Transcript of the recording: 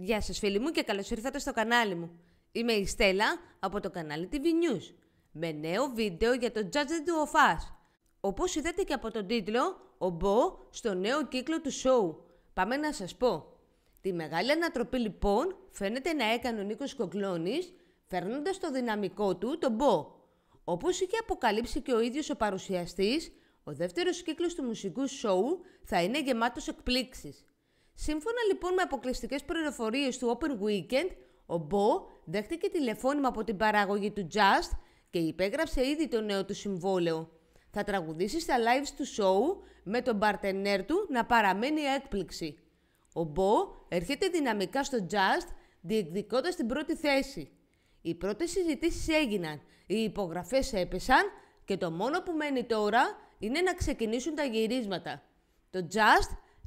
Γεια σας φίλοι μου και καλώς ήρθατε στο κανάλι μου. Είμαι η Στέλλα από το κανάλι TV News με νέο βίντεο για το Judge του of Us. Όπως είδατε και από τον τίτλο, ο Μπο στο νέο κύκλο του σοου. Πάμε να σας πω. Τη μεγάλη ανατροπή λοιπόν φαίνεται να έκανε ο Νίκος Κοκλώνης φέρνοντας το δυναμικό του τον Μπο. Όπως είχε αποκαλύψει και ο ίδιος ο παρουσιαστής, ο δεύτερος κύκλος του μουσικού σοου θα είναι γεμάτος εκπλήξεις. Σύμφωνα λοιπόν με αποκλειστικές πληροφορίες του Open Weekend, ο Μπο δέχτηκε τηλεφώνημα από την παραγωγή του Just και υπέγραψε ήδη το νέο του συμβόλαιο. Θα τραγουδήσει στα lives του show με τον παρτενέρ του να παραμένει έκπληξη. Ο Μπο έρχεται δυναμικά στο Just διεκδικώντας την πρώτη θέση. Οι πρώτες συζητήσεις έγιναν, οι υπογραφές έπεσαν και το μόνο που μένει τώρα είναι να ξεκινήσουν τα γυρίσματα. Το Just